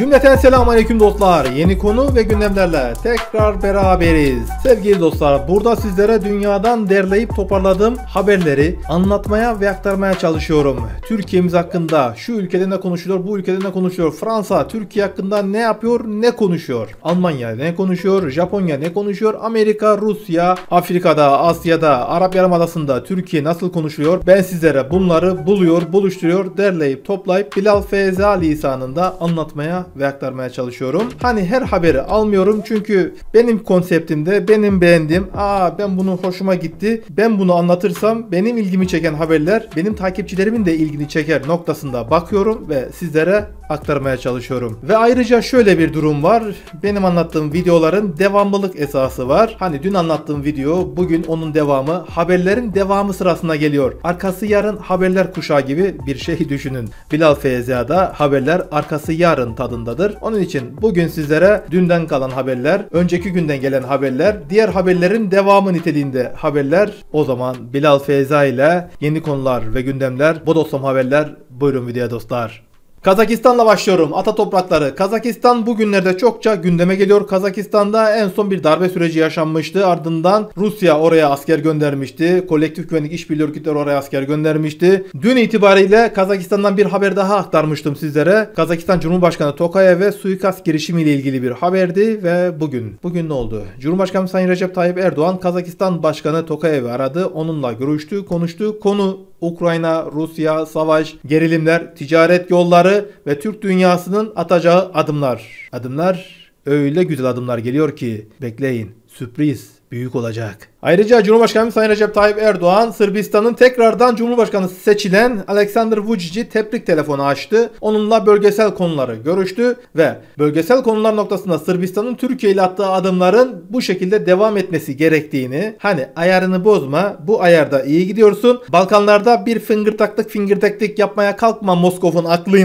Cümleten selamun aleyküm dostlar. Yeni konu ve gündemlerle tekrar beraberiz. Sevgili dostlar burada sizlere dünyadan derleyip toparladığım haberleri anlatmaya ve aktarmaya çalışıyorum. Türkiye'miz hakkında şu ülkede ne konuşuyor, bu ülkede ne konuşuyor, Fransa, Türkiye hakkında ne yapıyor, ne konuşuyor, Almanya ne konuşuyor, Japonya ne konuşuyor, Amerika, Rusya, Afrika'da, Asya'da, Arap Yarımadası'nda Türkiye nasıl konuşuyor ben sizlere bunları buluyor, buluşturuyor, derleyip toplayıp Bilal Feyza lisanında anlatmaya ve aktarmaya çalışıyorum. Hani her haberi almıyorum çünkü benim konseptimde benim beğendiğim aa ben bunu hoşuma gitti ben bunu anlatırsam benim ilgimi çeken haberler benim takipçilerimin de ilgini çeker noktasında bakıyorum ve sizlere aktarmaya çalışıyorum. Ve ayrıca şöyle bir durum var. Benim anlattığım videoların devamlılık esası var. Hani dün anlattığım video bugün onun devamı haberlerin devamı sırasına geliyor. Arkası yarın haberler kuşağı gibi bir şey düşünün. Bilal Feyza'da haberler arkası yarın tadındadır. Onun için bugün sizlere dünden kalan haberler, önceki günden gelen haberler, diğer haberlerin devamı niteliğinde haberler. O zaman Bilal Feyza ile yeni konular ve gündemler, bu dostum haberler buyurun videoya dostlar. Kazakistan'la başlıyorum. Ata toprakları. Kazakistan bugünlerde çokça gündeme geliyor. Kazakistan'da en son bir darbe süreci yaşanmıştı. Ardından Rusya oraya asker göndermişti. Kolektif Güvenlik işbirliği Örgütleri oraya asker göndermişti. Dün itibariyle Kazakistan'dan bir haber daha aktarmıştım sizlere. Kazakistan Cumhurbaşkanı ve suikast girişimiyle ilgili bir haberdi ve bugün. Bugün ne oldu? Cumhurbaşkanı Sayın Recep Tayyip Erdoğan Kazakistan Başkanı Tokayev'i aradı. Onunla görüştü, konuştu. Konu Ukrayna, Rusya, savaş, gerilimler, ticaret yolları ve Türk dünyasının atacağı adımlar. Adımlar öyle güzel adımlar geliyor ki bekleyin sürpriz büyük olacak. Ayrıca Cumhurbaşkanı Sayın Recep Tayyip Erdoğan, Sırbistan'ın tekrardan Cumhurbaşkanı seçilen Aleksandr Vucic'i tebrik telefonu açtı. Onunla bölgesel konuları görüştü ve bölgesel konular noktasında Sırbistan'ın Türkiye ile attığı adımların bu şekilde devam etmesi gerektiğini, hani ayarını bozma, bu ayarda iyi gidiyorsun. Balkanlarda bir fingirtaklık fingirteklik yapmaya kalkma Moskov'un aklıyla.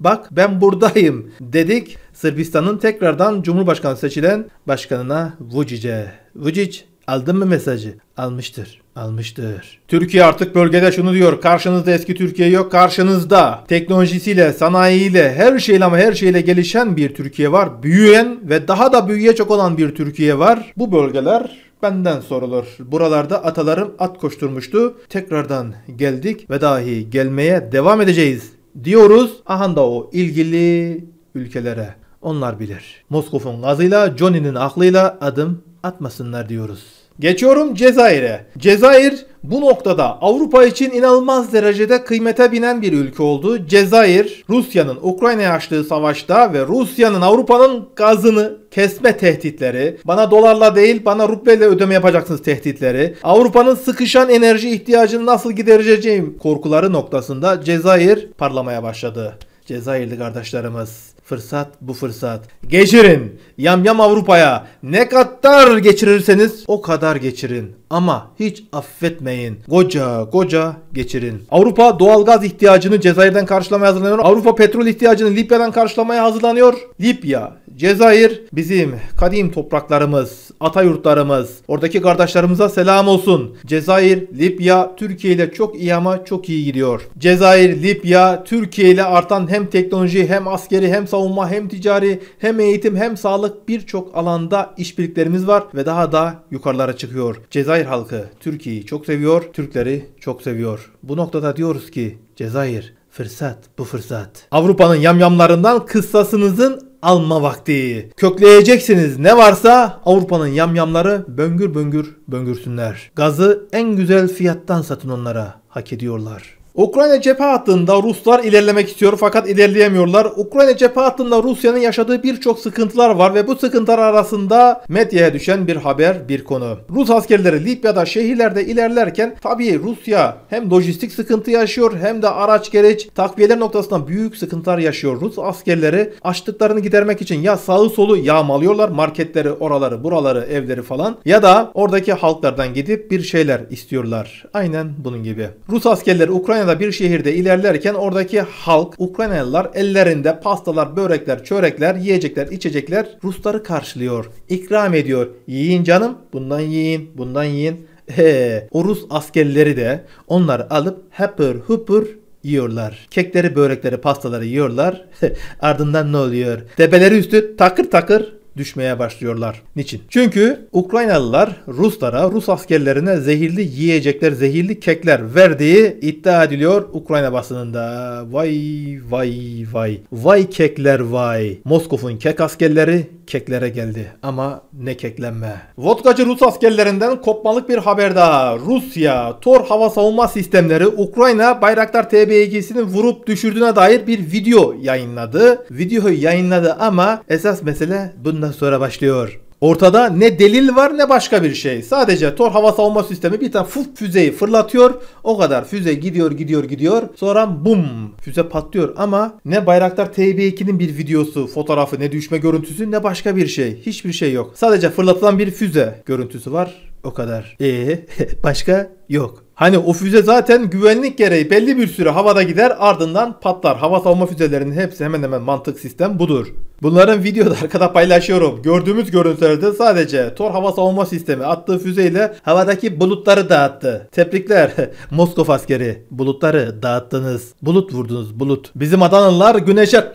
Bak ben buradayım dedik Sırbistan'ın tekrardan Cumhurbaşkanı seçilen başkanına Vucic'e. Vucic aldın mı mesajı? Almıştır. Almıştır. Türkiye artık bölgede şunu diyor. Karşınızda eski Türkiye yok. Karşınızda teknolojisiyle, sanayiyle, her şeyle ama her şeyle gelişen bir Türkiye var. Büyüyen ve daha da büyüyecek olan bir Türkiye var. Bu bölgeler benden sorulur. Buralarda atalarım at koşturmuştu. Tekrardan geldik ve dahi gelmeye devam edeceğiz diyoruz. ahanda o ilgili ülkelere onlar bilir. Moskov'un gazıyla, Johnny'nin aklıyla adım atmasınlar diyoruz. Geçiyorum Cezayir'e. Cezayir bu noktada Avrupa için inanılmaz derecede kıymete binen bir ülke oldu. Cezayir, Rusya'nın Ukrayna'ya açtığı savaşta ve Rusya'nın Avrupa'nın gazını kesme tehditleri, bana dolarla değil bana rubleyle ödeme yapacaksınız tehditleri, Avrupa'nın sıkışan enerji ihtiyacını nasıl gidereceğim korkuları noktasında Cezayir parlamaya başladı. Cezayirli kardeşlerimiz. Fırsat bu fırsat. Geçirin. Yamyam yam Avrupa'ya. Ne kadar geçirirseniz o kadar geçirin. Ama hiç affetmeyin. Koca koca geçirin. Avrupa doğalgaz ihtiyacını Cezayir'den karşılamaya hazırlanıyor. Avrupa petrol ihtiyacını Libya'dan karşılamaya hazırlanıyor. Libya, Cezayir bizim kadim topraklarımız, ata yurtlarımız. Oradaki kardeşlerimize selam olsun. Cezayir, Libya, Türkiye ile çok iyi ama çok iyi gidiyor. Cezayir, Libya, Türkiye ile artan hem teknoloji hem askeri hem savunma hem ticari hem eğitim hem sağlık birçok alanda işbirliklerimiz var ve daha da yukarılara çıkıyor. Cezayir halkı Türkiye'yi çok seviyor, Türkleri çok seviyor. Bu noktada diyoruz ki Cezayir fırsat bu fırsat. Avrupa'nın yamyamlarından kıssasınızın alma vakti. Kökleyeceksiniz ne varsa Avrupa'nın yamyamları böngür böngür böngürsünler. Gazı en güzel fiyattan satın onlara. Hak ediyorlar. Ukrayna cephe hattında Ruslar ilerlemek istiyor fakat ilerleyemiyorlar. Ukrayna cephe hattında Rusya'nın yaşadığı birçok sıkıntılar var ve bu sıkıntılar arasında medyaya düşen bir haber, bir konu. Rus askerleri Libya'da şehirlerde ilerlerken tabii Rusya hem lojistik sıkıntı yaşıyor hem de araç gereç takviyeler noktasından büyük sıkıntılar yaşıyor. Rus askerleri açlıklarını gidermek için ya sağı solu yağmalıyorlar marketleri, oraları, buraları, evleri falan ya da oradaki halklardan gidip bir şeyler istiyorlar. Aynen bunun gibi. Rus askerleri Ukrayna Ukrayna'da bir şehirde ilerlerken oradaki halk Ukraynalılar ellerinde pastalar, börekler, çörekler, yiyecekler, içecekler Rusları karşılıyor. ikram ediyor. Yiyin canım bundan yiyin bundan yiyin. Ee, o Rus askerleri de onları alıp hapır hupur yiyorlar. Kekleri, börekleri, pastaları yiyorlar. Ardından ne oluyor? Tepeleri üstü takır takır düşmeye başlıyorlar. Niçin? Çünkü Ukraynalılar Ruslara, Rus askerlerine zehirli yiyecekler, zehirli kekler verdiği iddia ediliyor Ukrayna basınında. Vay vay vay. Vay kekler vay. Moskov'un kek askerleri keklere geldi. Ama ne keklenme. Vodkacı Rus askerlerinden kopmalık bir haber daha. Rusya, Tor hava savunma sistemleri Ukrayna Bayraktar TB2'sini vurup düşürdüğüne dair bir video yayınladı. Videoyu yayınladı ama esas mesele bunlar dakikadan sonra başlıyor. Ortada ne delil var ne başka bir şey. Sadece Tor hava savunma sistemi bir tane fuf füzeyi fırlatıyor. O kadar füze gidiyor gidiyor gidiyor. Sonra bum füze patlıyor ama ne Bayraktar TB2'nin bir videosu, fotoğrafı, ne düşme görüntüsü ne başka bir şey. Hiçbir şey yok. Sadece fırlatılan bir füze görüntüsü var. O kadar. Eee başka yok. Hani o füze zaten güvenlik gereği belli bir süre havada gider ardından patlar. Hava savunma füzelerinin hepsi hemen hemen mantık sistem budur. Bunların videoda arkada paylaşıyorum. Gördüğümüz görüntülerde sadece Tor hava savunma sistemi attığı füzeyle havadaki bulutları dağıttı. Tebrikler Moskova askeri. Bulutları dağıttınız. Bulut vurdunuz bulut. Bizim Adanalılar güneşe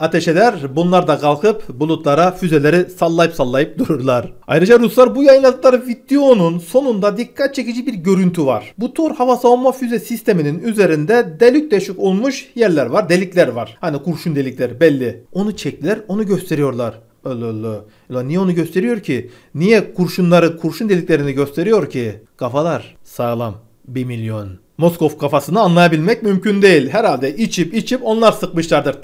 ateş eder. Bunlar da kalkıp bulutlara füzeleri sallayıp sallayıp dururlar. Ayrıca Ruslar bu yayınladıkları videonun sonunda dikkat çekici bir görüntü var. Bu Tor hava savunma füze sisteminin üzerinde delik deşik olmuş yerler var, delikler var. Hani kurşun delikler belli. Onu çektiler, onu gösteriyorlar. Allah Allah. La niye onu gösteriyor ki? Niye kurşunları, kurşun deliklerini gösteriyor ki? Kafalar sağlam. 1 milyon. Moskov kafasını anlayabilmek mümkün değil. Herhalde içip içip onlar sıkmışlardır.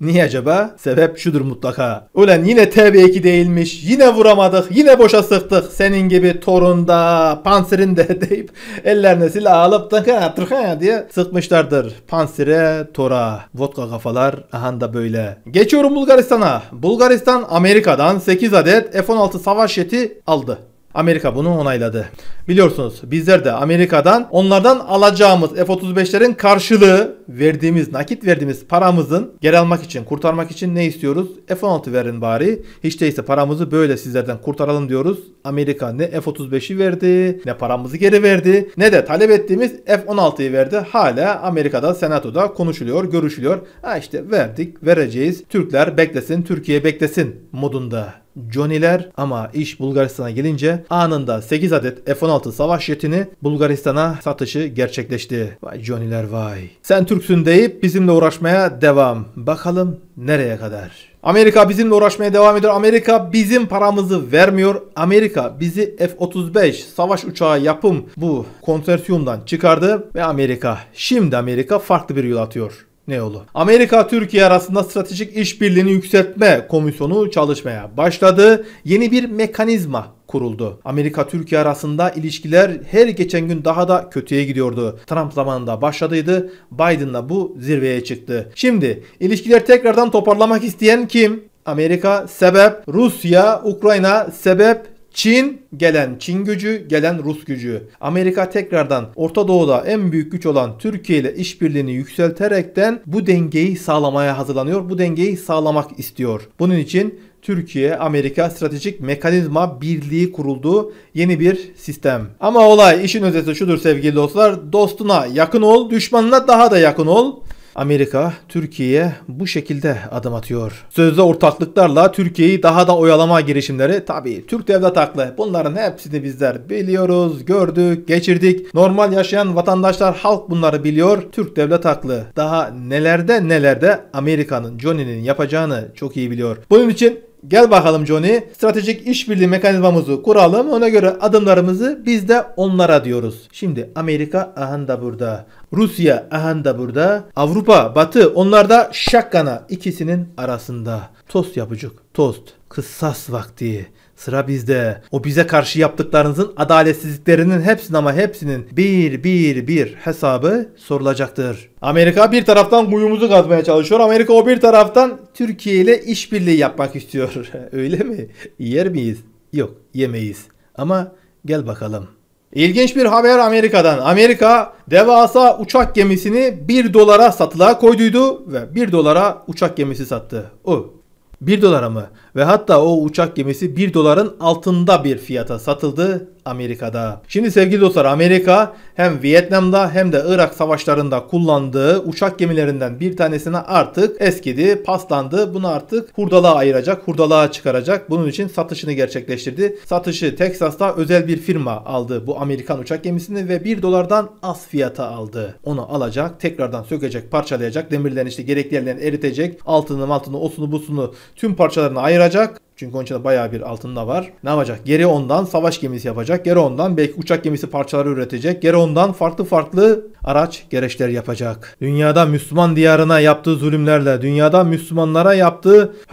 Niye acaba? Sebep şudur mutlaka. Ulan yine TB2 değilmiş. Yine vuramadık. Yine boşa sıktık. Senin gibi torunda, panserinde deyip ellerine silah alıp tıka diye sıkmışlardır. Pansire, tora. Vodka kafalar ahanda böyle. Geçiyorum Bulgaristan'a. Bulgaristan Amerika'dan 8 adet F-16 savaş jeti aldı. Amerika bunu onayladı. Biliyorsunuz bizler de Amerika'dan onlardan alacağımız F-35'lerin karşılığı verdiğimiz nakit verdiğimiz paramızın geri almak için kurtarmak için ne istiyoruz? F-16 verin bari. Hiç değilse paramızı böyle sizlerden kurtaralım diyoruz. Amerika ne F-35'i verdi ne paramızı geri verdi ne de talep ettiğimiz F-16'yı verdi. Hala Amerika'da senatoda konuşuluyor görüşülüyor. Ha işte verdik vereceğiz. Türkler beklesin Türkiye beklesin modunda. Johnny'ler ama iş Bulgaristan'a gelince anında 8 adet F-16 savaş jetini Bulgaristan'a satışı gerçekleşti. Vay Johnny'ler vay. Sen Türksün deyip bizimle uğraşmaya devam. Bakalım nereye kadar? Amerika bizimle uğraşmaya devam ediyor. Amerika bizim paramızı vermiyor. Amerika bizi F-35 savaş uçağı yapım bu konsorsiyumdan çıkardı ve Amerika şimdi Amerika farklı bir yol atıyor ne olur? Amerika Türkiye arasında stratejik işbirliğini yükseltme komisyonu çalışmaya başladı. Yeni bir mekanizma kuruldu. Amerika Türkiye arasında ilişkiler her geçen gün daha da kötüye gidiyordu. Trump zamanında başladıydı. Biden'la bu zirveye çıktı. Şimdi ilişkiler tekrardan toparlamak isteyen kim? Amerika sebep, Rusya, Ukrayna sebep, Çin gelen Çin gücü, gelen Rus gücü. Amerika tekrardan Orta Doğu'da en büyük güç olan Türkiye ile işbirliğini yükselterekten bu dengeyi sağlamaya hazırlanıyor. Bu dengeyi sağlamak istiyor. Bunun için Türkiye Amerika Stratejik Mekanizma Birliği kuruldu. Yeni bir sistem. Ama olay işin özeti şudur sevgili dostlar. Dostuna yakın ol, düşmanına daha da yakın ol. Amerika, Türkiye'ye bu şekilde adım atıyor. Sözde ortaklıklarla Türkiye'yi daha da oyalama girişimleri tabii Türk devlet haklı. Bunların hepsini bizler biliyoruz, gördük, geçirdik. Normal yaşayan vatandaşlar halk bunları biliyor. Türk devlet haklı. Daha nelerde nelerde Amerika'nın Johnny'nin yapacağını çok iyi biliyor. Bunun için Gel bakalım Johnny, stratejik işbirliği mekanizmamızı kuralım. Ona göre adımlarımızı biz de onlara diyoruz. Şimdi Amerika ahan da burada. Rusya ahan da burada. Avrupa, Batı onlar da şakkana ikisinin arasında. Tost yapıcık, tost. Kıssas vakti. Sıra bizde. O bize karşı yaptıklarınızın adaletsizliklerinin hepsinin ama hepsinin bir bir bir hesabı sorulacaktır. Amerika bir taraftan kuyumuzu kazmaya çalışıyor. Amerika o bir taraftan Türkiye ile işbirliği yapmak istiyor. Öyle mi? Yer miyiz? Yok, yemeyiz. Ama gel bakalım. İlginç bir haber Amerika'dan. Amerika devasa uçak gemisini 1 dolara satılığa koyduydu ve 1 dolara uçak gemisi sattı. O 1 dolara mı? ve hatta o uçak gemisi 1 doların altında bir fiyata satıldı Amerika'da. Şimdi sevgili dostlar Amerika hem Vietnam'da hem de Irak savaşlarında kullandığı uçak gemilerinden bir tanesine artık eskidi, paslandı. Bunu artık hurdalığa ayıracak, hurdalığa çıkaracak. Bunun için satışını gerçekleştirdi. Satışı Texas'ta özel bir firma aldı bu Amerikan uçak gemisini ve 1 dolardan az fiyata aldı. Onu alacak, tekrardan sökecek, parçalayacak, demirlerini işte gerekli yerlerini eritecek, altını altını, osunu, busunu tüm parçalarını ayıracak çıkacak. Çünkü onun içinde bayağı bir altın var. Ne yapacak? Geri ondan savaş gemisi yapacak. Geri ondan belki uçak gemisi parçaları üretecek. Geri ondan farklı farklı araç gereçler yapacak. Dünyada Müslüman diyarına yaptığı zulümlerle, dünyada Müslümanlara yaptığı...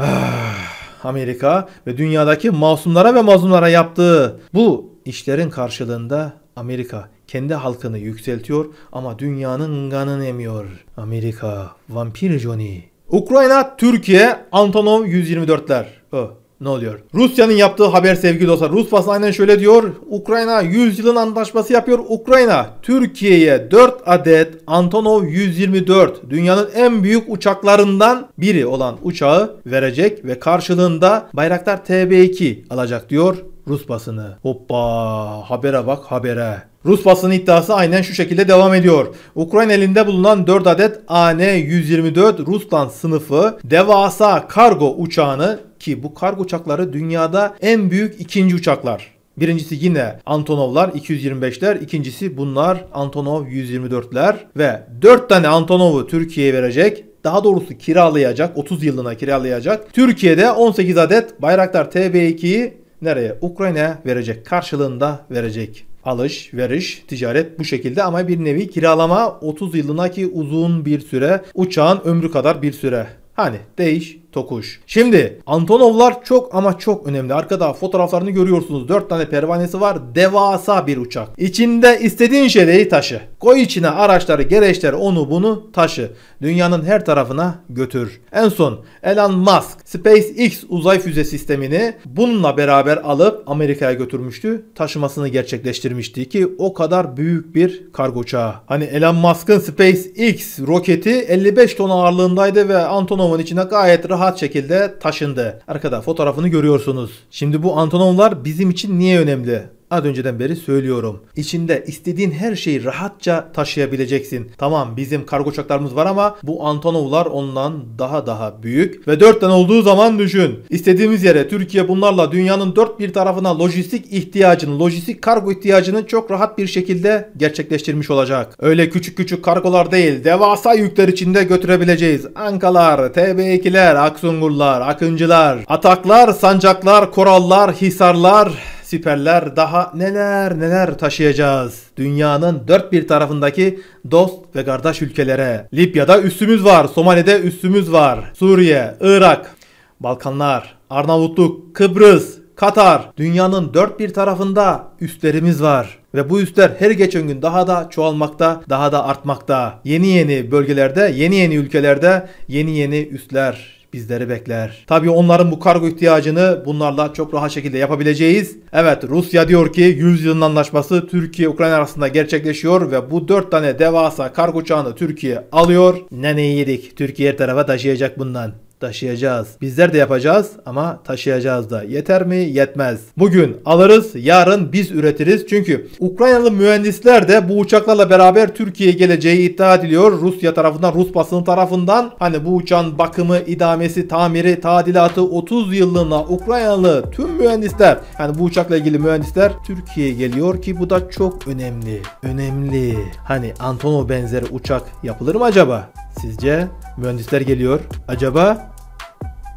Amerika ve dünyadaki masumlara ve mazlumlara yaptığı bu işlerin karşılığında Amerika kendi halkını yükseltiyor ama dünyanın kanını emiyor. Amerika, vampir Johnny. Ukrayna, Türkiye, Antonov 124'ler. Ne oluyor? Rusya'nın yaptığı haber sevgili dostlar. Rus basın aynen şöyle diyor. Ukrayna 100 yılın antlaşması yapıyor. Ukrayna Türkiye'ye 4 adet Antonov 124 dünyanın en büyük uçaklarından biri olan uçağı verecek ve karşılığında Bayraktar TB2 alacak diyor Rus basını. Hoppa habere bak habere. Rus basının iddiası aynen şu şekilde devam ediyor. Ukrayna elinde bulunan 4 adet AN-124 Ruslan sınıfı devasa kargo uçağını ki bu kargo uçakları dünyada en büyük ikinci uçaklar. Birincisi yine Antonovlar 225'ler, ikincisi bunlar Antonov 124'ler ve 4 tane Antonov'u Türkiye'ye verecek daha doğrusu kiralayacak, 30 yılına kiralayacak. Türkiye'de 18 adet Bayraktar TB2'yi nereye? Ukrayna'ya verecek. Karşılığında verecek. Alış, veriş, ticaret bu şekilde ama bir nevi kiralama 30 yılına ki uzun bir süre. Uçağın ömrü kadar bir süre. Hani değiş, Tokuş. Şimdi Antonovlar çok ama çok önemli. Arkada fotoğraflarını görüyorsunuz. 4 tane pervanesi var. Devasa bir uçak. İçinde istediğin şeyleri taşı. Koy içine araçları, gereçleri, onu bunu taşı. Dünyanın her tarafına götür. En son Elon Musk SpaceX uzay füze sistemini bununla beraber alıp Amerika'ya götürmüştü. Taşımasını gerçekleştirmişti ki o kadar büyük bir kargo uçağı. Hani Elon Musk'ın SpaceX roketi 55 ton ağırlığındaydı ve Antonov'un içine gayet rahat rahat şekilde taşındı. Arkada fotoğrafını görüyorsunuz. Şimdi bu antonovlar bizim için niye önemli? Az önceden beri söylüyorum. İçinde istediğin her şeyi rahatça taşıyabileceksin. Tamam bizim kargo uçaklarımız var ama bu Antonovlar ondan daha daha büyük. Ve 4 tane olduğu zaman düşün. İstediğimiz yere Türkiye bunlarla dünyanın dört bir tarafına lojistik ihtiyacını, lojistik kargo ihtiyacını çok rahat bir şekilde gerçekleştirmiş olacak. Öyle küçük küçük kargolar değil, devasa yükler içinde götürebileceğiz. Ankalar, TB2'ler, Aksungurlar, Akıncılar, Ataklar, Sancaklar, Korallar, Hisarlar siperler daha neler neler taşıyacağız. Dünyanın dört bir tarafındaki dost ve kardeş ülkelere. Libya'da üstümüz var, Somali'de üstümüz var, Suriye, Irak, Balkanlar, Arnavutluk, Kıbrıs, Katar, dünyanın dört bir tarafında üstlerimiz var. Ve bu üstler her geçen gün daha da çoğalmakta, daha da artmakta. Yeni yeni bölgelerde, yeni yeni ülkelerde yeni yeni üstler bizleri bekler. Tabi onların bu kargo ihtiyacını bunlarla çok rahat şekilde yapabileceğiz. Evet Rusya diyor ki 100 yılın anlaşması Türkiye-Ukrayna arasında gerçekleşiyor ve bu 4 tane devasa kargo uçağını Türkiye alıyor. Neneyi yedik. Türkiye her tarafa taşıyacak bundan taşıyacağız. Bizler de yapacağız ama taşıyacağız da. Yeter mi? Yetmez. Bugün alırız, yarın biz üretiriz. Çünkü Ukraynalı mühendisler de bu uçaklarla beraber Türkiye'ye geleceği iddia ediliyor. Rusya tarafından, Rus basını tarafından hani bu uçağın bakımı, idamesi, tamiri, tadilatı 30 yıllığına Ukraynalı tüm mühendisler hani bu uçakla ilgili mühendisler Türkiye'ye geliyor ki bu da çok önemli. Önemli. Hani Antonov benzeri uçak yapılır mı acaba? Sizce mühendisler geliyor. Acaba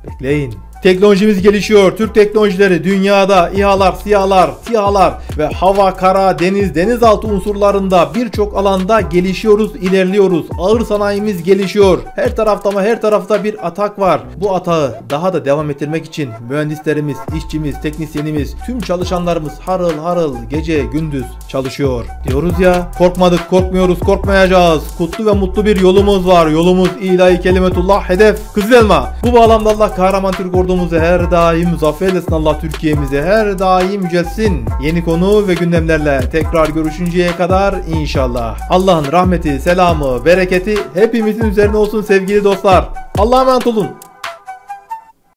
explain Teknolojimiz gelişiyor. Türk teknolojileri dünyada İHA'lar, SİHA'lar, SİHA'lar ve hava, kara, deniz, denizaltı unsurlarında birçok alanda gelişiyoruz, ilerliyoruz. Ağır sanayimiz gelişiyor. Her tarafta ama her tarafta bir atak var. Bu atağı daha da devam ettirmek için mühendislerimiz, işçimiz, teknisyenimiz, tüm çalışanlarımız harıl harıl gece gündüz çalışıyor. Diyoruz ya korkmadık, korkmuyoruz, korkmayacağız. Kutlu ve mutlu bir yolumuz var. Yolumuz ilahi kelimetullah hedef kızılma. Bu bağlamda Allah kahraman Türk ordumuz Yolumuzu her daim zafer etsin Allah Türkiye'mize her daim yücelsin. Yeni konu ve gündemlerle tekrar görüşünceye kadar inşallah. Allah'ın rahmeti, selamı, bereketi hepimizin üzerine olsun sevgili dostlar. Allah'a emanet olun.